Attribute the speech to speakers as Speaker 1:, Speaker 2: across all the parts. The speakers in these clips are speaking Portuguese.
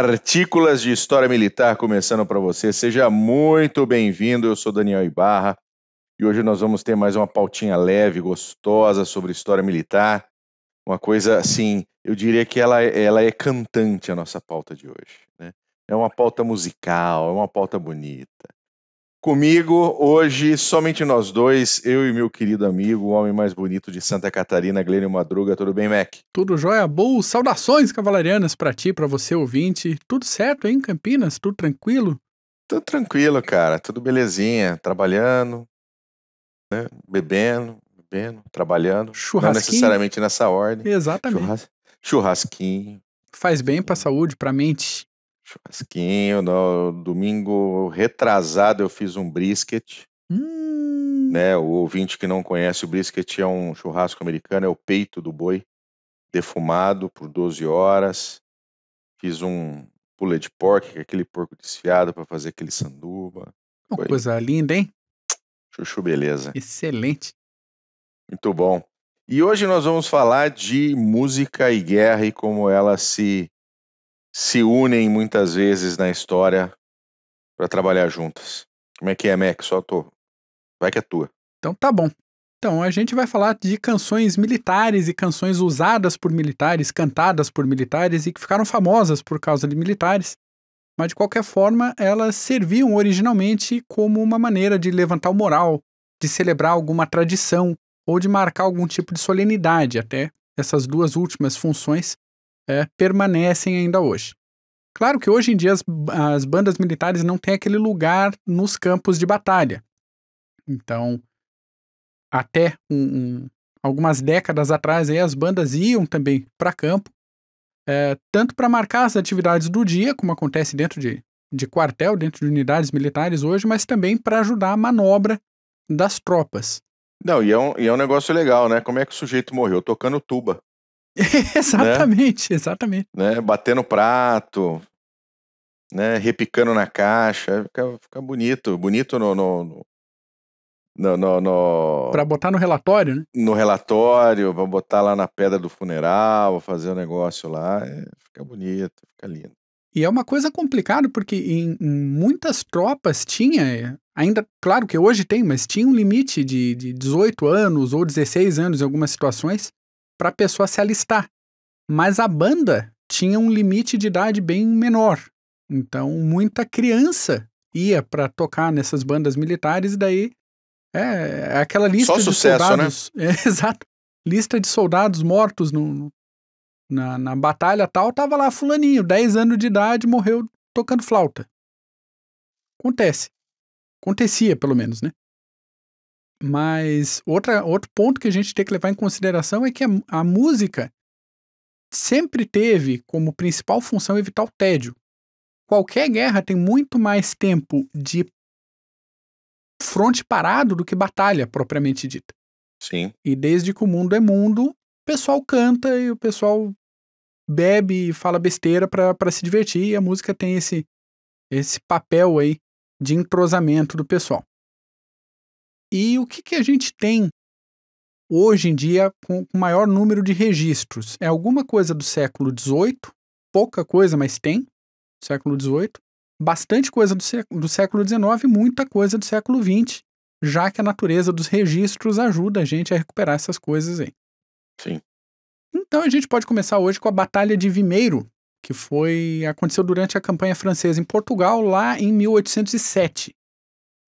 Speaker 1: Partículas de História Militar começando para você. Seja muito bem-vindo. Eu sou Daniel Ibarra e hoje nós vamos ter mais uma pautinha leve, gostosa sobre história militar. Uma coisa assim, eu diria que ela, ela é cantante a nossa pauta de hoje. Né? É uma pauta musical, é uma pauta bonita. Comigo, hoje, somente nós dois, eu e meu querido amigo, o homem mais bonito de Santa Catarina, Glênio Madruga. Tudo bem, Mac?
Speaker 2: Tudo jóia, boa. Saudações cavalarianas para ti, para você, ouvinte. Tudo certo, hein, Campinas? Tudo tranquilo?
Speaker 1: Tudo tranquilo, cara. Tudo belezinha. Trabalhando, né? bebendo, bebendo, trabalhando. Churrasquinho. Não necessariamente nessa ordem. Exatamente. Churras... Churrasquinho. Faz bem pra saúde, pra mente. Churrasquinho, no domingo retrasado eu fiz um brisket. Hum. Né, o ouvinte que não conhece, o brisket é um churrasco americano, é o peito do boi defumado por 12 horas. Fiz um de pork que é aquele porco desfiado para fazer aquele sanduba.
Speaker 2: Uma Foi. coisa linda, hein?
Speaker 1: Chuchu, beleza.
Speaker 2: Excelente.
Speaker 1: Muito bom. E hoje nós vamos falar de música e guerra e como ela se se unem muitas vezes na história para trabalhar juntas. Como é que é, Mac? Só tô. Vai que é tua.
Speaker 2: Então tá bom. Então, a gente vai falar de canções militares e canções usadas por militares, cantadas por militares e que ficaram famosas por causa de militares. Mas, de qualquer forma, elas serviam originalmente como uma maneira de levantar o moral, de celebrar alguma tradição ou de marcar algum tipo de solenidade. Até essas duas últimas funções é, permanecem ainda hoje. Claro que hoje em dia as, as bandas militares não têm aquele lugar nos campos de batalha. Então, até um, um, algumas décadas atrás, aí, as bandas iam também para campo, é, tanto para marcar as atividades do dia, como acontece dentro de, de quartel, dentro de unidades militares hoje, mas também para ajudar a manobra das tropas.
Speaker 1: Não, e é, um, e é um negócio legal, né? Como é que o sujeito morreu? Tocando tuba. exatamente, né? exatamente. Né? Batendo prato, né? repicando na caixa, fica, fica bonito, bonito no, no, no, no, no para
Speaker 2: botar no relatório, né?
Speaker 1: No relatório, vou botar lá na pedra do funeral, vou fazer o um negócio lá, é, fica bonito, fica lindo.
Speaker 2: E é uma coisa complicada, porque em, em, muitas tropas tinha, é, ainda, claro que hoje tem, mas tinha um limite de, de 18 anos ou 16 anos em algumas situações, para a pessoa se alistar. Mas a banda tinha um limite de idade bem menor. Então, muita criança ia para tocar nessas bandas militares, e daí é aquela lista Só de sucesso, né? soldados. Né? É, exato. Lista de soldados mortos no, na, na batalha tal, tava lá fulaninho, 10 anos de idade, morreu tocando flauta. Acontece. Acontecia, pelo menos, né? Mas outra, outro ponto que a gente tem que levar em consideração é que a, a música sempre teve como principal função evitar o tédio. Qualquer guerra tem muito mais tempo de fronte parado do que batalha propriamente dita. Sim. E desde que o mundo é mundo, o pessoal canta e o pessoal bebe e fala besteira para se divertir e a música tem esse esse papel aí de entrosamento do pessoal e o que, que a gente tem hoje em dia com o maior número de registros. É alguma coisa do século XVIII, pouca coisa, mas tem, século XVIII, bastante coisa do, sé do século XIX e muita coisa do século XX, já que a natureza dos registros ajuda a gente a recuperar essas coisas aí. Sim. Então a gente pode começar hoje com a Batalha de Vimeiro, que foi aconteceu durante a campanha francesa em Portugal lá em 1807.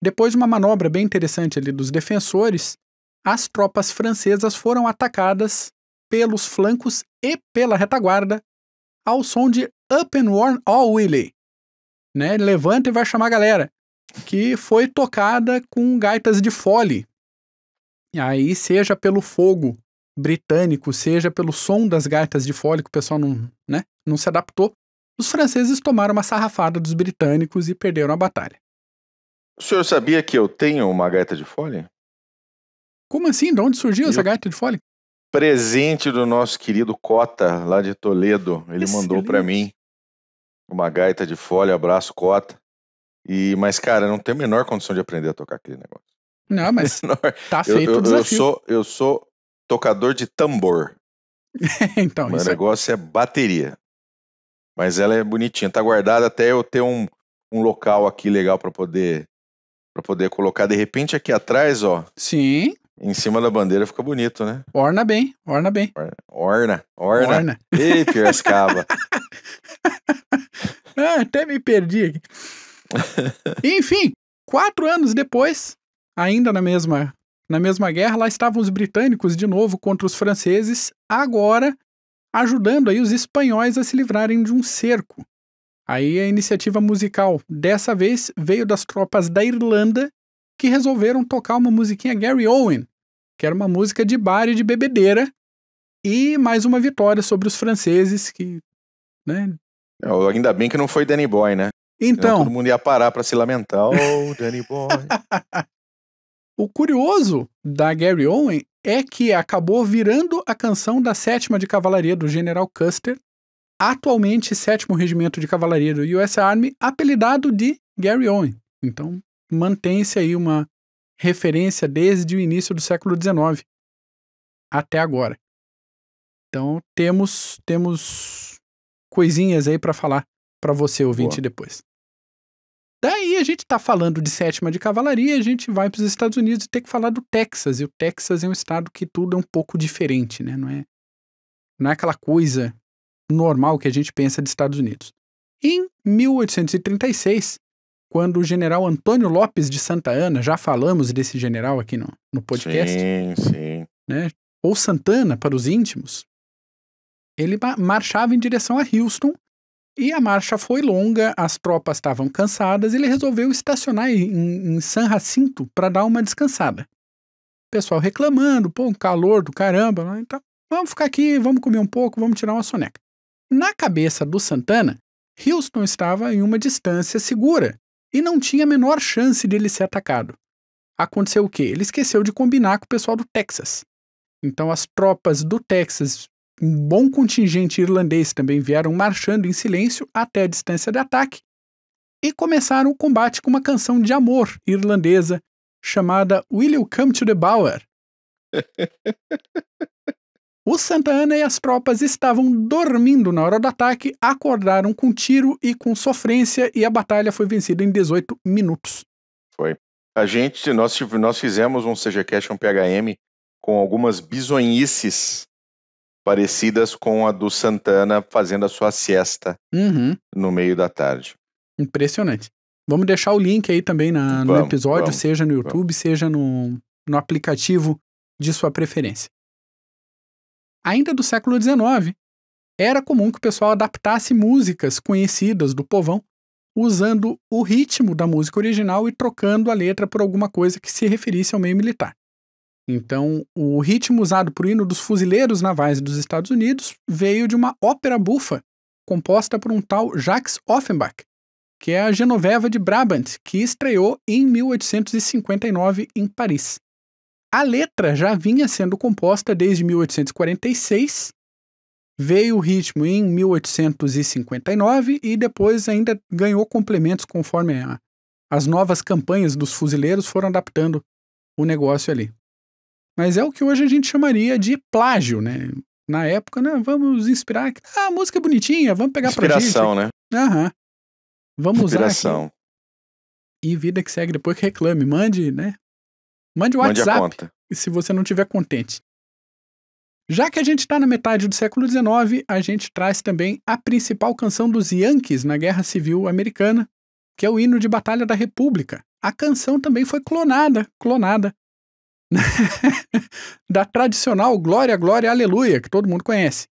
Speaker 2: Depois de uma manobra bem interessante ali dos defensores, as tropas francesas foram atacadas pelos flancos e pela retaguarda ao som de Up and Warn All Willie. Né? Levanta e vai chamar a galera. Que foi tocada com gaitas de fole. E aí, seja pelo fogo britânico, seja pelo som das gaitas de fole, que o pessoal não, né, não se adaptou, os franceses tomaram uma sarrafada dos britânicos e perderam a batalha.
Speaker 1: O senhor sabia que eu tenho uma gaita de fole?
Speaker 2: Como assim? De onde surgiu eu... essa gaita de fole?
Speaker 1: Presente do nosso querido Cota, lá de Toledo. Ele Excelente. mandou para mim uma gaita de fole, abraço Cota. E, mas, cara, não tem a menor condição de aprender a tocar aquele negócio.
Speaker 2: Não, mas tá feito eu, eu, o desafio. Eu sou,
Speaker 1: eu sou tocador de tambor.
Speaker 2: então, Meu isso é
Speaker 1: negócio é... é bateria. Mas ela é bonitinha, tá guardada até eu ter um, um local aqui legal para poder Pra poder colocar de repente aqui atrás, ó. Sim. Em cima da bandeira fica bonito, né?
Speaker 2: Orna bem, orna bem.
Speaker 1: Orna, orna. Orna. Ei, Piracicaba.
Speaker 2: ah, até me perdi aqui. Enfim, quatro anos depois, ainda na mesma, na mesma guerra, lá estavam os britânicos de novo contra os franceses, agora ajudando aí os espanhóis a se livrarem de um cerco. Aí a iniciativa musical dessa vez veio das tropas da Irlanda que resolveram tocar uma musiquinha Gary Owen, que era uma música de bar e de bebedeira, e mais uma vitória sobre os franceses que, né? É,
Speaker 1: ainda bem que não foi Danny Boy, né? Então, todo mundo ia parar para se lamentar, oh,
Speaker 2: Danny Boy. o curioso da Gary Owen é que acabou virando a canção da sétima de cavalaria do General Custer atualmente sétimo regimento de cavalaria do US Army, apelidado de Gary Owen. Então, mantém-se aí uma referência desde o início do século XIX até agora. Então, temos temos coisinhas aí para falar para você ouvinte Boa. depois. Daí a gente está falando de sétima de cavalaria, a gente vai para os Estados Unidos e tem que falar do Texas. E o Texas é um estado que tudo é um pouco diferente, né? Não é, não é aquela coisa normal que a gente pensa de Estados Unidos. Em 1836, quando o general Antônio Lopes de Santa Ana, já falamos desse general aqui no, no podcast, sim, sim. Né, ou Santana para os íntimos, ele marchava em direção a Houston e a marcha foi longa, as tropas estavam cansadas, ele resolveu estacionar em, em San Jacinto para dar uma descansada. O pessoal reclamando, pô, um calor do caramba, né, então vamos ficar aqui, vamos comer um pouco, vamos tirar uma soneca. Na cabeça do Santana, Houston estava em uma distância segura e não tinha a menor chance de ele ser atacado. Aconteceu o quê? Ele esqueceu de combinar com o pessoal do Texas. Então as tropas do Texas, um bom contingente irlandês também vieram marchando em silêncio até a distância de ataque e começaram o combate com uma canção de amor irlandesa chamada Will You Come to the Bower? O Santa Ana e as tropas estavam dormindo na hora do ataque, acordaram com tiro e com sofrência e a batalha foi vencida em 18 minutos.
Speaker 1: Foi. A gente, nós, nós fizemos um Cash um PHM, com algumas bizonhices parecidas com a do Santana fazendo a sua siesta uhum. no meio da tarde.
Speaker 2: Impressionante. Vamos deixar o link aí também na, vamos, no episódio, vamos, seja no YouTube, vamos. seja no, no aplicativo de sua preferência ainda do século XIX, era comum que o pessoal adaptasse músicas conhecidas do povão, usando o ritmo da música original e trocando a letra por alguma coisa que se referisse ao meio militar. Então, o ritmo usado para o hino dos fuzileiros navais dos Estados Unidos veio de uma ópera bufa composta por um tal Jacques Offenbach, que é a Genoveva de Brabant, que estreou em 1859 em Paris. A letra já vinha sendo composta desde 1846, veio o ritmo em 1859 e depois ainda ganhou complementos conforme a, as novas campanhas dos fuzileiros foram adaptando o negócio ali. Mas é o que hoje a gente chamaria de plágio, né? Na época, né? Vamos inspirar. Ah, a música é bonitinha, vamos pegar Inspiração, pra gente. Inspiração, né? Aham. Vamos Inspiração. usar. Inspiração. E vida que segue depois que reclame. Mande, né? Mande o WhatsApp Mande a conta. se você não estiver contente. Já que a gente está na metade do século XIX, a gente traz também a principal canção dos Yankees na Guerra Civil Americana, que é o hino de batalha da República. A canção também foi clonada, clonada da tradicional Glória, Glória, Aleluia, que todo mundo conhece.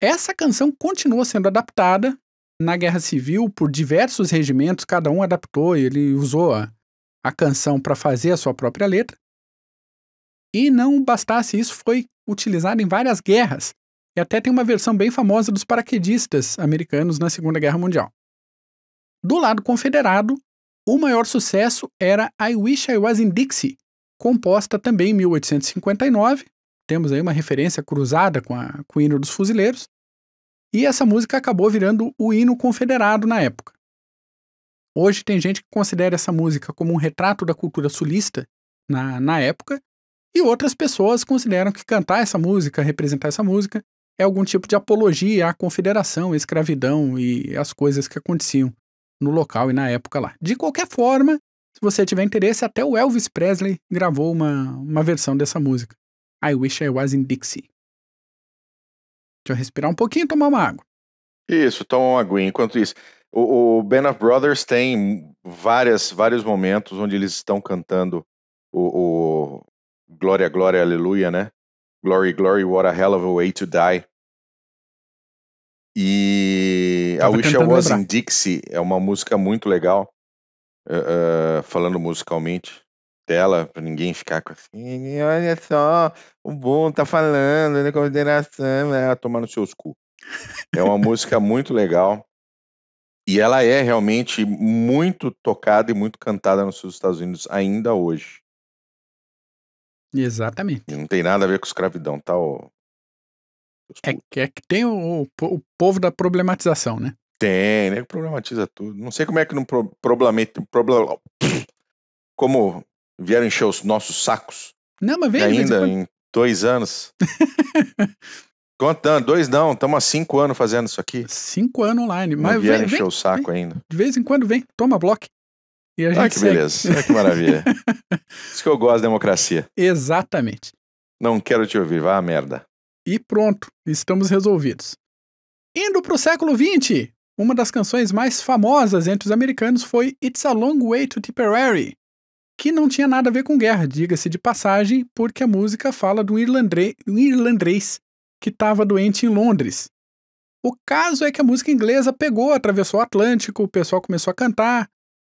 Speaker 2: Essa canção continua sendo adaptada na Guerra Civil por diversos regimentos, cada um adaptou, ele usou a, a canção para fazer a sua própria letra. E não bastasse isso, foi utilizado em várias guerras. E até tem uma versão bem famosa dos paraquedistas americanos na Segunda Guerra Mundial. Do lado confederado, o maior sucesso era I Wish I Was in Dixie, composta também em 1859. Temos aí uma referência cruzada com, a, com o hino dos fuzileiros. E essa música acabou virando o hino confederado na época. Hoje tem gente que considera essa música como um retrato da cultura sulista na, na época, e outras pessoas consideram que cantar essa música, representar essa música, é algum tipo de apologia à confederação, à escravidão e às coisas que aconteciam no local e na época lá. De qualquer forma, se você tiver interesse, até o Elvis Presley gravou uma, uma versão dessa música. I Wish I Was in Dixie. Deixa eu respirar um pouquinho e tomar uma água.
Speaker 1: Isso, toma uma aguinha. Enquanto isso, o, o Band of Brothers tem várias, vários momentos onde eles estão cantando o, o Glória, Glória, Aleluia, né? Glory, Glory, What a Hell of a Way to Die. E Tava a Wish I Was lembrar. in Dixie é uma música muito legal, uh, uh, falando musicalmente dela, pra ninguém ficar com assim, olha só, o bom tá falando, na né, consideração, é né, tomar nos seus cu. É uma música muito legal. E ela é realmente muito tocada e muito cantada nos Estados Unidos ainda hoje.
Speaker 2: Exatamente.
Speaker 1: E não tem nada a ver com escravidão, tá? Ó...
Speaker 2: É, é, que tem o, o povo da problematização, né?
Speaker 1: Tem, né?
Speaker 2: Problematiza tudo. Não sei como é que não
Speaker 1: pro, problematiza. como vieram encher os nossos sacos.
Speaker 2: Não, mas vem, Ainda em
Speaker 1: dois anos. Quanto não? Dois não, estamos há cinco anos fazendo isso aqui. Cinco
Speaker 2: anos online. mas vem, encher vem, o
Speaker 1: saco vem, ainda.
Speaker 2: De vez em quando vem, toma bloco. E a gente Ai que segue. beleza,
Speaker 1: olha que maravilha. isso que eu gosto da democracia. Exatamente. Não quero te ouvir, vá a merda.
Speaker 2: E pronto, estamos resolvidos. Indo para o século XX, uma das canções mais famosas entre os americanos foi It's a Long Way to Tipperary, que não tinha nada a ver com guerra, diga-se de passagem, porque a música fala de um irlandês que estava doente em Londres. O caso é que a música inglesa pegou, atravessou o Atlântico, o pessoal começou a cantar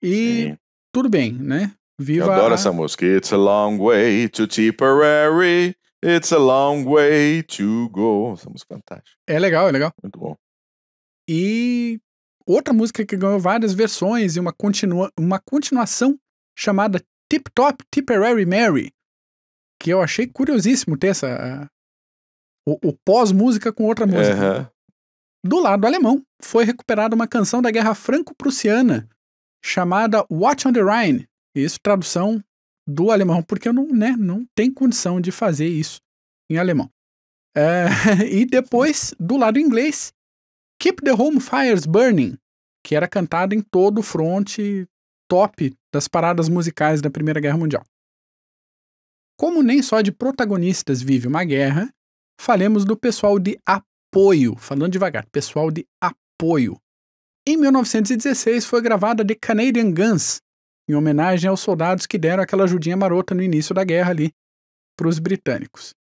Speaker 2: e Sim. tudo bem, né? Viva Eu adoro a...
Speaker 1: essa música. It's a long way to Tipperary, it's a long way to go. Essa música é fantástica.
Speaker 2: É legal, é legal. Muito bom. E outra música que ganhou várias versões e uma, continua... uma continuação chamada Tip Top Tipperary Mary, que eu achei curiosíssimo ter essa o, o pós-música com outra música. Uhum. Do lado alemão, foi recuperada uma canção da Guerra Franco-Prussiana, chamada Watch on the Rhine. Isso, tradução do alemão, porque eu não, né, não tem condição de fazer isso em alemão. É, e depois, do lado inglês, Keep the Home Fires Burning, que era cantada em todo o fronte top das paradas musicais da Primeira Guerra Mundial. Como nem só de protagonistas vive uma guerra, falemos do pessoal de apoio, falando devagar, pessoal de apoio. Em 1916 foi gravada The Canadian Guns, em homenagem aos soldados que deram aquela ajudinha marota no início da guerra ali para os britânicos.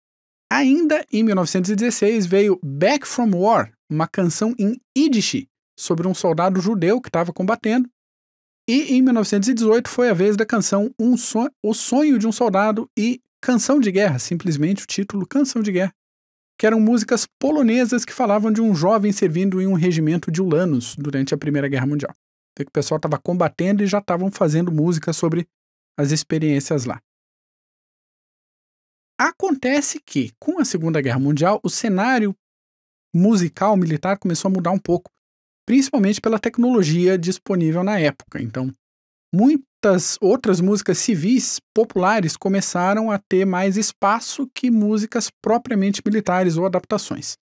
Speaker 2: Ainda em 1916 veio Back from War, uma canção em Yiddish sobre um soldado judeu que estava combatendo. E em 1918 foi a vez da canção um Sonho, O Sonho de um Soldado e Canção de Guerra, simplesmente o título Canção de Guerra, que eram músicas polonesas que falavam de um jovem servindo em um regimento de ulanos durante a Primeira Guerra Mundial. que o pessoal estava combatendo e já estavam fazendo música sobre as experiências lá. Acontece que, com a Segunda Guerra Mundial, o cenário musical militar começou a mudar um pouco, principalmente pela tecnologia disponível na época. Então, muito muitas outras músicas civis populares começaram a ter mais espaço que músicas propriamente militares ou adaptações.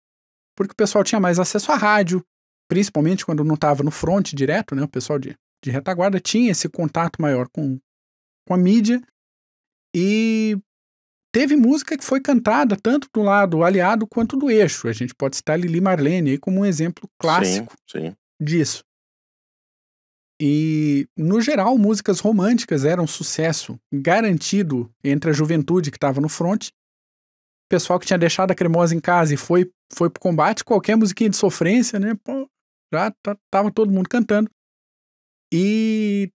Speaker 2: Porque o pessoal tinha mais acesso à rádio, principalmente quando não estava no fronte direto, né, o pessoal de, de retaguarda tinha esse contato maior com, com a mídia. E teve música que foi cantada tanto do lado aliado quanto do eixo. A gente pode citar Lili Marlene aí como um exemplo clássico sim, sim. disso. E, no geral, músicas românticas eram sucesso garantido entre a juventude que estava no front. O pessoal que tinha deixado a cremosa em casa e foi, foi o combate, qualquer musiquinha de sofrência, né? Pô, já tava todo mundo cantando. E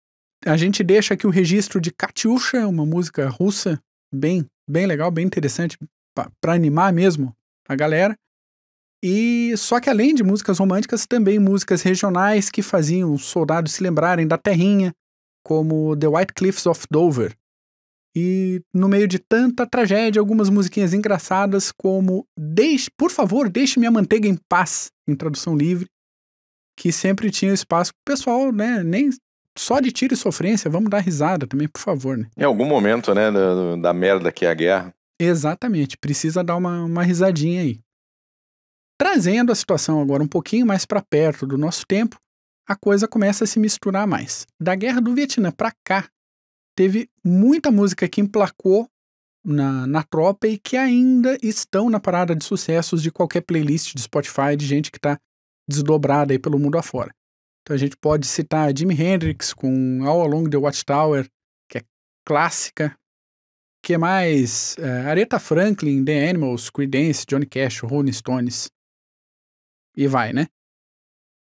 Speaker 2: a gente deixa aqui o registro de Katyusha, uma música russa bem, bem legal, bem interessante, para animar mesmo a galera. E só que além de músicas românticas, também músicas regionais que faziam os soldados se lembrarem da terrinha, como The White Cliffs of Dover. E no meio de tanta tragédia, algumas musiquinhas engraçadas como Deixe, por favor, deixe minha manteiga em paz, em tradução livre, que sempre tinha espaço pessoal, né, nem só de tiro e sofrência, vamos dar risada também, por favor, né?
Speaker 1: Em algum momento, né, da, da merda que é a guerra.
Speaker 2: Exatamente, precisa dar uma, uma risadinha aí. Trazendo a situação agora um pouquinho mais para perto do nosso tempo, a coisa começa a se misturar mais. Da guerra do Vietnã para cá, teve muita música que emplacou na, na tropa e que ainda estão na parada de sucessos de qualquer playlist de Spotify de gente que está desdobrada aí pelo mundo afora. Então a gente pode citar Jimi Hendrix com All Along the Watchtower, que é clássica. que mais? Uh, Aretha Franklin, The Animals, Creedence, Johnny Cash, Rolling Stones e vai, né?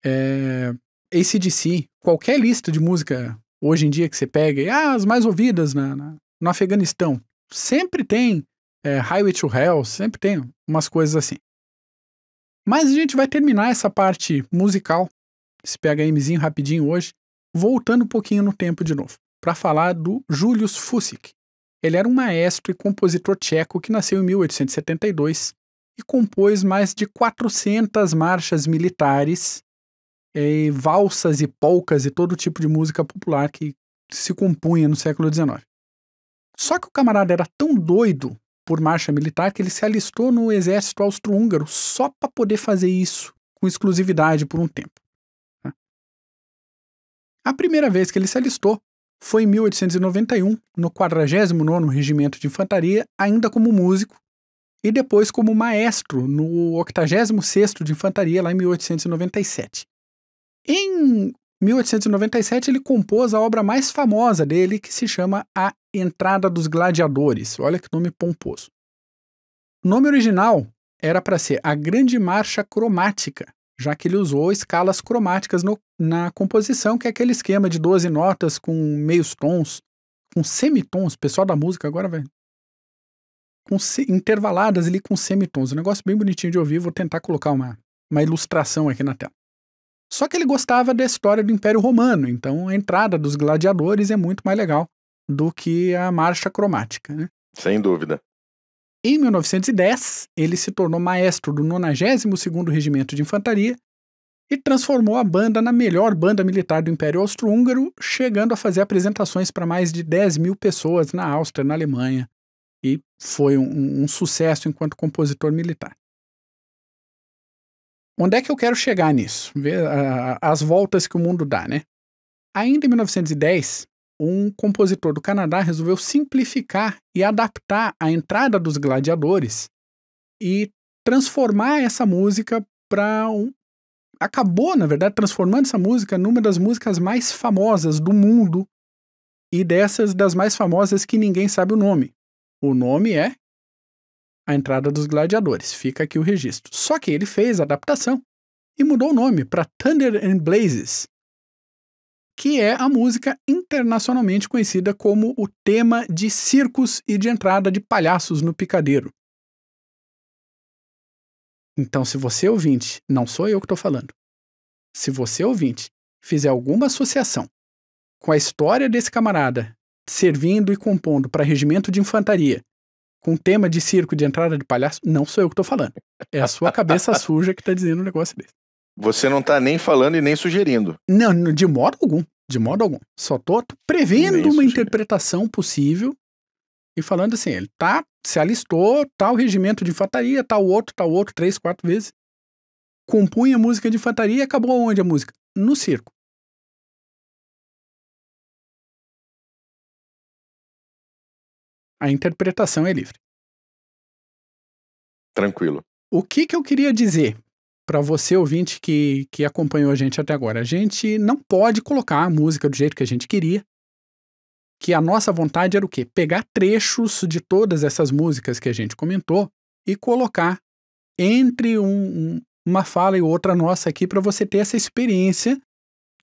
Speaker 2: É, ACDC, qualquer lista de música hoje em dia que você pega, ah, as mais ouvidas na, na, no Afeganistão, sempre tem é, Highway to Hell, sempre tem umas coisas assim. Mas a gente vai terminar essa parte musical, esse PHMzinho rapidinho hoje, voltando um pouquinho no tempo de novo, para falar do Julius Fusik. Ele era um maestro e compositor tcheco que nasceu em 1872 e compôs mais de 400 marchas militares, é, valsas e polcas e todo tipo de música popular que se compunha no século XIX. Só que o camarada era tão doido por marcha militar que ele se alistou no exército austro-húngaro só para poder fazer isso com exclusividade por um tempo. Né? A primeira vez que ele se alistou foi em 1891, no 49º Regimento de Infantaria, ainda como músico, e depois como maestro no 86º de Infantaria lá em 1897. Em 1897 ele compôs a obra mais famosa dele que se chama A Entrada dos Gladiadores. Olha que nome pomposo. O nome original era para ser A Grande Marcha Cromática, já que ele usou escalas cromáticas no, na composição, que é aquele esquema de 12 notas com meios tons, com semitons. O pessoal da música agora vai com intervaladas ali com semitons. Um negócio bem bonitinho de ouvir, vou tentar colocar uma, uma ilustração aqui na tela. Só que ele gostava da história do Império Romano, então a entrada dos gladiadores é muito mais legal do que a marcha cromática. Né?
Speaker 1: Sem dúvida.
Speaker 2: Em 1910, ele se tornou maestro do 92º Regimento de Infantaria e transformou a banda na melhor banda militar do Império Austro-Húngaro, chegando a fazer apresentações para mais de 10 mil pessoas na Áustria, na Alemanha e foi um, um sucesso enquanto compositor militar. Onde é que eu quero chegar nisso? Ver uh, as voltas que o mundo dá, né? Ainda em 1910, um compositor do Canadá resolveu simplificar e adaptar a entrada dos gladiadores e transformar essa música para um. Acabou, na verdade, transformando essa música numa das músicas mais famosas do mundo e dessas das mais famosas que ninguém sabe o nome. O nome é A Entrada dos Gladiadores. Fica aqui o registro. Só que ele fez a adaptação e mudou o nome para Thunder and Blazes, que é a música internacionalmente conhecida como o tema de circos e de entrada de palhaços no picadeiro. Então, se você ouvinte, não sou eu que estou falando, se você ouvinte fizer alguma associação com a história desse camarada servindo e compondo para regimento de infantaria com tema de circo de entrada de palhaço, não sou eu que estou falando. É a sua cabeça suja que está dizendo
Speaker 1: um negócio desse. Você não está nem falando e nem sugerindo.
Speaker 2: Não, de modo algum. De modo algum. Só estou prevendo nem uma sugerindo. interpretação possível e falando assim, ele tá, se alistou, tal regimento de infantaria, tal outro, tal outro, três, quatro vezes. Compunha música de infantaria e acabou onde a música? No circo. A interpretação é livre. Tranquilo. O que, que eu queria dizer para você, ouvinte, que, que acompanhou a gente até agora? A gente não pode colocar a música do jeito que a gente queria. Que a nossa vontade era o quê? Pegar trechos de todas essas músicas que a gente comentou e colocar entre um, uma fala e outra nossa aqui para você ter essa experiência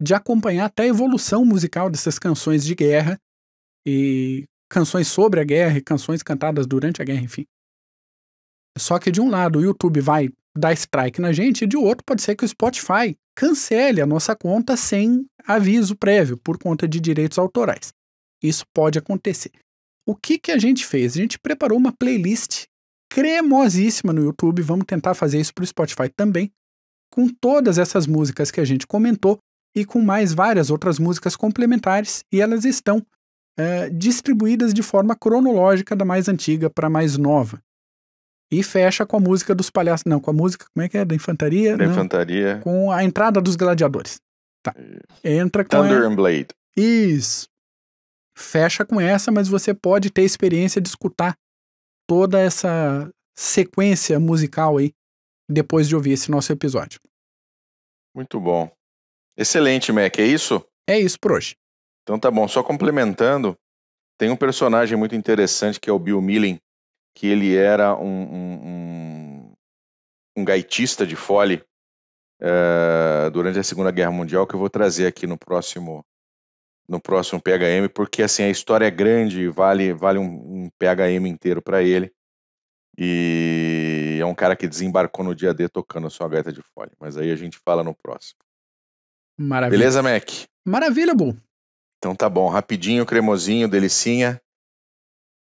Speaker 2: de acompanhar até a evolução musical dessas canções de guerra e canções sobre a guerra e canções cantadas durante a guerra, enfim. Só que de um lado o YouTube vai dar strike na gente e de outro pode ser que o Spotify cancele a nossa conta sem aviso prévio por conta de direitos autorais. Isso pode acontecer. O que, que a gente fez? A gente preparou uma playlist cremosíssima no YouTube, vamos tentar fazer isso para o Spotify também, com todas essas músicas que a gente comentou e com mais várias outras músicas complementares, e elas estão é, distribuídas de forma cronológica da mais antiga para a mais nova. E fecha com a música dos palhaços. Não, com a música, como é que é? Da infantaria? Da
Speaker 1: infantaria.
Speaker 2: Com a entrada dos gladiadores. Tá. Entra com. Thunder a... and Blade. Isso. Fecha com essa, mas você pode ter experiência de escutar toda essa sequência musical aí depois de ouvir esse nosso episódio.
Speaker 1: Muito bom. Excelente, Mac. É isso?
Speaker 2: É isso por hoje.
Speaker 1: Então tá bom, só complementando, tem um personagem muito interessante que é o Bill Millen, que ele era um, um, um, gaitista de fole eh, durante a Segunda Guerra Mundial, que eu vou trazer aqui no próximo no próximo PHM, porque assim a história é grande e vale, vale um, um PHM inteiro para ele. E é um cara que desembarcou no dia D tocando a sua gaita de fole. Mas aí a gente fala no próximo.
Speaker 2: Maravilha. Beleza, Mac? Maravilha, Bu.
Speaker 1: Então tá bom, rapidinho, cremosinho, delicinha.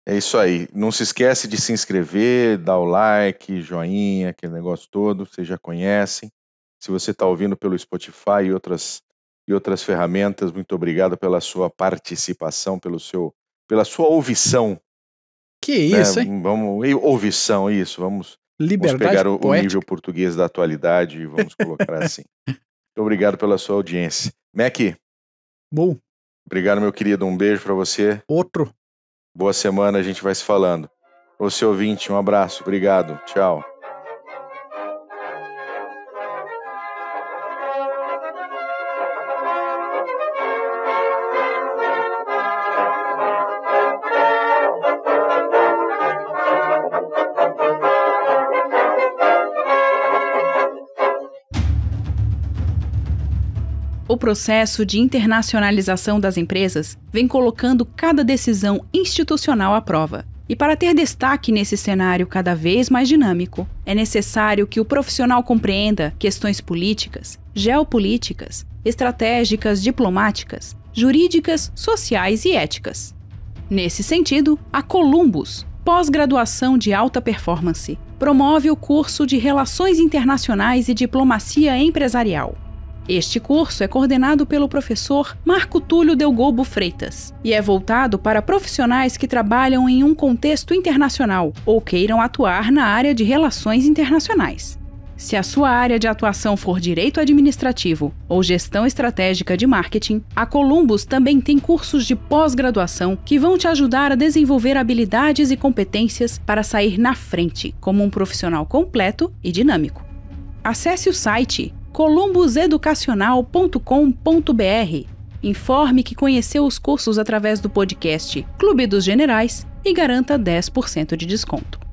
Speaker 1: É isso aí. Não se esquece de se inscrever, dar o like, joinha, aquele negócio todo, vocês já conhecem. Se você está ouvindo pelo Spotify e outras, e outras ferramentas, muito obrigado pela sua participação, pelo seu, pela sua ouvição.
Speaker 2: Que né, isso, né? hein?
Speaker 1: Vamos, ouvição, isso. Vamos,
Speaker 2: Liberdade vamos pegar o, o nível
Speaker 1: português da atualidade e vamos colocar assim. Muito obrigado pela sua audiência. Mac. Bom, Obrigado, meu querido. Um beijo para você. Outro. Boa semana, a gente vai se falando. Você ouvinte, um abraço. Obrigado. Tchau.
Speaker 3: O processo de internacionalização das empresas vem colocando cada decisão institucional à prova. E para ter destaque nesse cenário cada vez mais dinâmico, é necessário que o profissional compreenda questões políticas, geopolíticas, estratégicas, diplomáticas, jurídicas, sociais e éticas. Nesse sentido, a Columbus, pós-graduação de alta performance, promove o curso de Relações Internacionais e Diplomacia Empresarial. Este curso é coordenado pelo professor Marco Túlio Delgobo Freitas e é voltado para profissionais que trabalham em um contexto internacional ou queiram atuar na área de relações internacionais. Se a sua área de atuação for direito administrativo ou gestão estratégica de marketing, a Columbus também tem cursos de pós-graduação que vão te ajudar a desenvolver habilidades e competências para sair na frente como um profissional completo e dinâmico. Acesse o site columbuseducacional.com.br. Informe que conheceu os cursos através do podcast Clube dos Generais e garanta 10% de desconto.